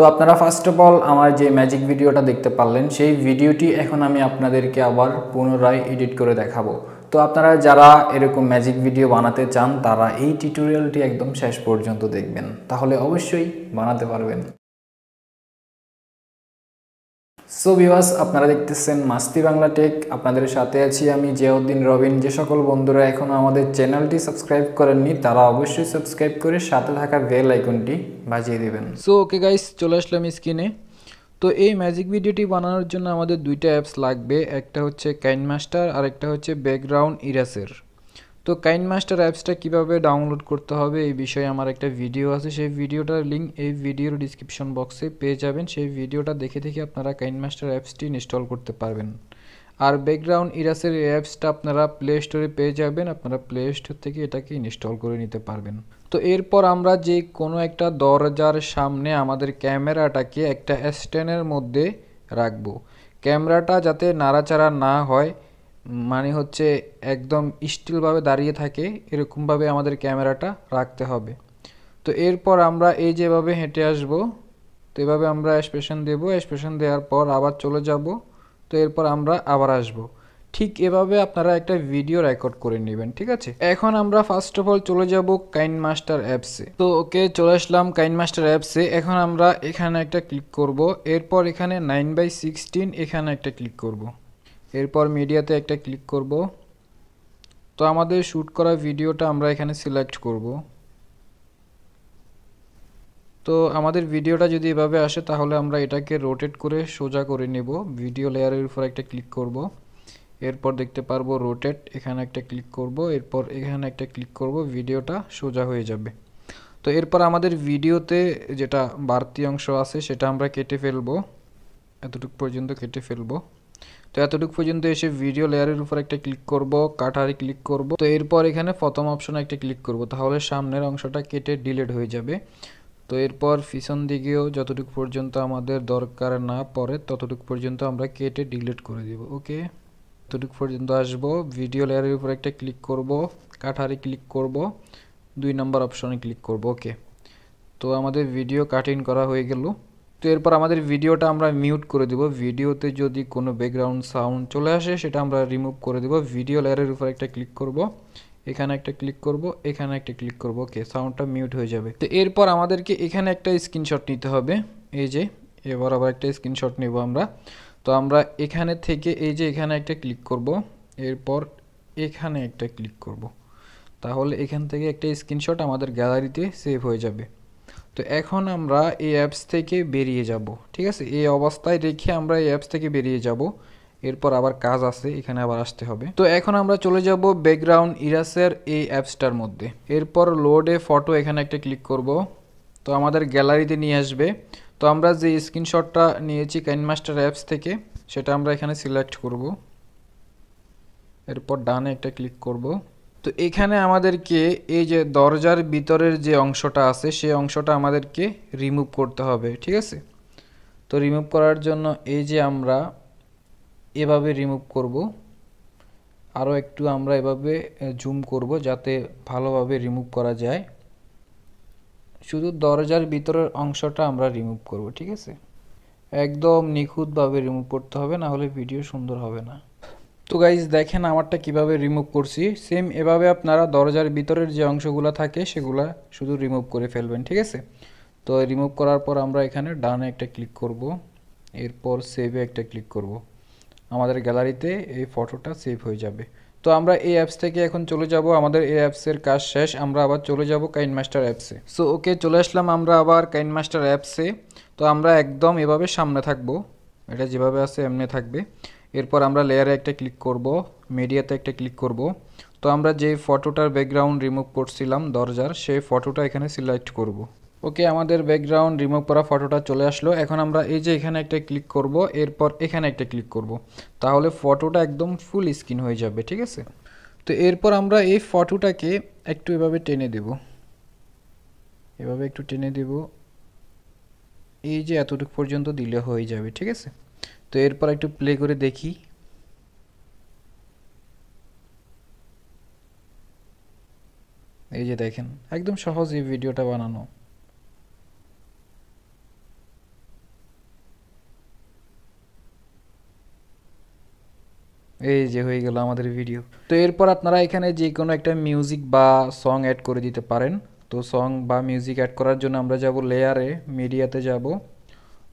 তো আপনারা first of all আমার যে ম্যাজিক ভিডিওটা দেখতে পারলেন সেই ভিডিওটি এখন আমি আপনাদেরকে আবার পুনরায় এডিট করে দেখাবো তো আপনারা যারা এরকম ম্যাজিক ভিডিও বানাতে চান তারা এই টিউটোরিয়ালটি একদম শেষ পর্যন্ত দেখবেন তাহলে অবশ্যই বানাতে পারবেন সো ভিওয়াস আপনারা দেখতেছেন মাস্তি বাংলা টেক আপনাদের সাথে আছি আমি জিয়াউদ্দিন রবিন যে সকল বন্ধুরা এখনও আমাদের চ্যানেলটি সাবস্ক্রাইব করেননি তারা অবশ্যই সাবস্ক্রাইব করে সাথে থাকা বেল আইকনটি বাজিয়ে দেবেন সো ওকে গাইস চলে আসলাম স্ক্রিনে তো এই ম্যাজিক ভিডিওটি বানানোর জন্য আমাদের দুইটা অ্যাপস লাগবে একটা হচ্ছে কাইন মাস্টার আর একটা হচ্ছে ব্যাকগ্রাউন্ড ইরাসের তো কাইন অ্যাপসটা কিভাবে ডাউনলোড করতে হবে এই বিষয়ে আমার একটা ভিডিও আছে সেই ভিডিওটার লিঙ্ক এই ভিডিওর ডিসক্রিপশন বক্সে পেয়ে যাবেন সেই ভিডিওটা দেখে দেখে আপনারা কাইন অ্যাপসটি ইনস্টল করতে পারবেন আর ব্যাকগ্রাউন্ড ইরাসের এই অ্যাপসটা আপনারা প্লে স্টোরে পেয়ে যাবেন আপনারা প্লে স্টোর থেকে এটাকে ইনস্টল করে নিতে পারবেন তো এরপর আমরা যে কোনো একটা দরজার সামনে আমাদের ক্যামেরাটাকে একটা স্ট্যান্ডের মধ্যে রাখবো ক্যামেরাটা যাতে নাড়াচাড়া না হয় মানে হচ্ছে একদম স্টিলভাবে দাঁড়িয়ে থাকে এরকমভাবে আমাদের ক্যামেরাটা রাখতে হবে তো এরপর আমরা এই যেভাবে হেঁটে আসব তো এভাবে আমরা স্পেশন দেব স্পেশন দেওয়ার পর আবার চলে যাব তো এরপর আমরা আবার আসব ঠিক এভাবে আপনারা একটা ভিডিও রেকর্ড করে নেবেন ঠিক আছে এখন আমরা ফার্স্ট অফ অল চলে যাব কাইন মাস্টার অ্যাপসে তো ওকে চলে আসলাম কাইন মাস্টার অ্যাপসে এখন আমরা এখানে একটা ক্লিক করব এরপর এখানে নাইন বাই সিক্সটিন এখানে একটা ক্লিক করব এরপর মিডিয়াতে একটা ক্লিক করব তো আমাদের শ্যুট করা ভিডিওটা আমরা এখানে সিলেক্ট করব তো আমাদের ভিডিওটা যদি এভাবে আসে তাহলে আমরা এটাকে রোটেট করে সোজা করে নেব ভিডিও লেয়ারের উপর একটা ক্লিক করব এরপর দেখতে পারবো রোটেট এখানে একটা ক্লিক করব এরপর এখানে একটা ক্লিক করব ভিডিওটা সোজা হয়ে যাবে তো এরপর আমাদের ভিডিওতে যেটা বাড়তি অংশ আছে সেটা আমরা কেটে ফেলবো এতটুকু পর্যন্ত কেটে ফেলবো তো এতটুকু পর্যন্ত এসে ভিডিও লেয়ারের উপর একটা ক্লিক করব কাঠারে ক্লিক করব তো এরপর এখানে প্রথম অপশনে একটা ক্লিক করব তাহলে সামনের অংশটা কেটে ডিলিট হয়ে যাবে তো এরপর পিছন দিকেও যতটুকু পর্যন্ত আমাদের দরকার না পড়ে ততটুকু পর্যন্ত আমরা কেটে ডিলিট করে দেব ওকে ততটুকু পর্যন্ত আসব ভিডিও লেয়ারের উপর একটা ক্লিক করব কাঠারে ক্লিক করব দুই নম্বর অপশনে ক্লিক করব ওকে তো আমাদের ভিডিও কাটিং করা হয়ে গেল তো এরপর আমাদের ভিডিওটা আমরা মিউট করে দেব ভিডিওতে যদি কোনো ব্যাকগ্রাউন্ড সাউন্ড চলে আসে সেটা আমরা রিমুভ করে দেব ভিডিও লেয়ারের উপর একটা ক্লিক করব এখানে একটা ক্লিক করব এখানে একটা ক্লিক করব ওকে সাউন্ডটা মিউট হয়ে যাবে তো এরপর আমাদেরকে এখানে একটা স্ক্রিনশট নিতে হবে এই যে এবার আবার একটা স্ক্রিনশট নেব আমরা তো আমরা এখানে থেকে এই যে এখানে একটা ক্লিক করব এরপর এখানে একটা ক্লিক করব তাহলে এখান থেকে একটা স্ক্রিনশট আমাদের গ্যালারিতে সেভ হয়ে যাবে তো এখন আমরা এই অ্যাপস থেকে বেরিয়ে যাব ঠিক আছে এই অবস্থায় রেখে আমরা এই অ্যাপস থেকে বেরিয়ে যাব এরপর আবার কাজ আছে এখানে আবার আসতে হবে তো এখন আমরা চলে যাব ব্যাকগ্রাউন্ড ইরাসের এই অ্যাপসটার মধ্যে এরপর লোডে ফটো এখানে একটা ক্লিক করব তো আমাদের গ্যালারিতে নিয়ে আসবে তো আমরা যে স্ক্রিনশটটা নিয়েছি ক্যানমাস্টার অ্যাপস থেকে সেটা আমরা এখানে সিলেক্ট করব এরপর ডানে একটা ক্লিক করব তো এখানে আমাদেরকে এই যে দরজার ভিতরের যে অংশটা আছে সেই অংশটা আমাদেরকে রিমুভ করতে হবে ঠিক আছে তো রিমুভ করার জন্য এই যে আমরা এভাবে রিমুভ করব আরও একটু আমরা এভাবে জুম করব যাতে ভালোভাবে রিমুভ করা যায় শুধু দরজার ভিতরের অংশটা আমরা রিমুভ করব ঠিক আছে একদম নিখুঁতভাবে রিমুভ করতে হবে না হলে ভিডিও সুন্দর হবে না তো গাইজ দেখেন আমারটা কিভাবে রিমুভ করছি সেম এভাবে আপনারা দরজার ভিতরের যে অংশগুলো থাকে সেগুলো শুধু রিমুভ করে ফেলবেন ঠিক আছে তো রিমুভ করার পর আমরা এখানে ডানে একটা ক্লিক করব এরপর সেভে একটা ক্লিক করব আমাদের গ্যালারিতে এই ফটোটা সেভ হয়ে যাবে তো আমরা এই অ্যাপস থেকে এখন চলে যাব আমাদের এই অ্যাপসের কাজ শেষ আমরা আবার চলে যাব কাইন মাস্টার অ্যাপসে সো ওকে চলে আসলাম আমরা আবার কাইন মাস্টার অ্যাপসে তো আমরা একদম এভাবে সামনে থাকব এটা যেভাবে আছে এমনি থাকবে এরপর আমরা লেয়ারে একটা ক্লিক করব মিডিয়াতে একটা ক্লিক করব তো আমরা যে ফটোটার ব্যাকগ্রাউন্ড রিমুভ করছিলাম দরজার সেই ফটোটা এখানে সিলেক্ট করব। ওকে আমাদের ব্যাকগ্রাউন্ড রিমুভ করা ফটোটা চলে আসলো এখন আমরা এই যে এখানে একটা ক্লিক করব এরপর এখানে একটা ক্লিক করব। তাহলে ফটোটা একদম ফুল স্ক্রিন হয়ে যাবে ঠিক আছে তো এরপর আমরা এই ফটোটাকে একটু এভাবে টেনে দেব এভাবে একটু টেনে দেব এই যে এতটুকু পর্যন্ত দিলে হয়ে যাবে ঠিক আছে তো এরপর একটু প্লে করে দেখি এই যে দেখেন একদম সহজ এই ভিডিওটা বানানো এই যে হয়ে গেল আমাদের ভিডিও তো এরপর আপনারা এখানে যে কোনো একটা মিউজিক বা সং অ্যাড করে দিতে পারেন তো সং বা মিউজিক অ্যাড করার জন্য আমরা যাব লেয়ারে মিডিয়াতে যাব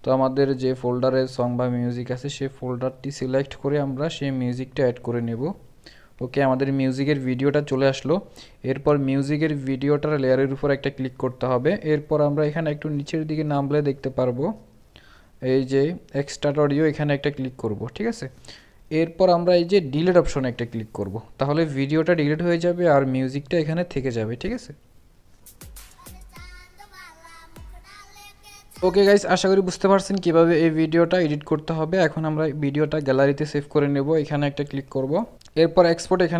তো আমাদের যে ফোল্ডারে সং বা মিউজিক আছে সেই ফোল্ডারটি সিলেক্ট করে আমরা সেই মিউজিকটা অ্যাড করে নেব ওকে আমাদের মিউজিকের ভিডিওটা চলে আসলো এরপর মিউজিকের ভিডিওটার লেয়ারের উপর একটা ক্লিক করতে হবে এরপর আমরা এখানে একটু নিচের দিকে নামলে দেখতে পারবো এই যে এক্সট্রা অডিও এখানে একটা ক্লিক করব ঠিক আছে এরপর আমরা এই যে ডিলেট অপশন একটা ক্লিক করব তাহলে ভিডিওটা ডিলেট হয়ে যাবে আর মিউজিকটা এখানে থেকে যাবে ঠিক আছে ওকে গাইস আশা করি বুঝতে পারছেন কিভাবে এই ভিডিওটা এডিট করতে হবে এখন আমরা ভিডিওটা গ্যালারিতে সেভ করে নেব এখানে একটা ক্লিক করব এরপর এক্সপোর্ট এখানে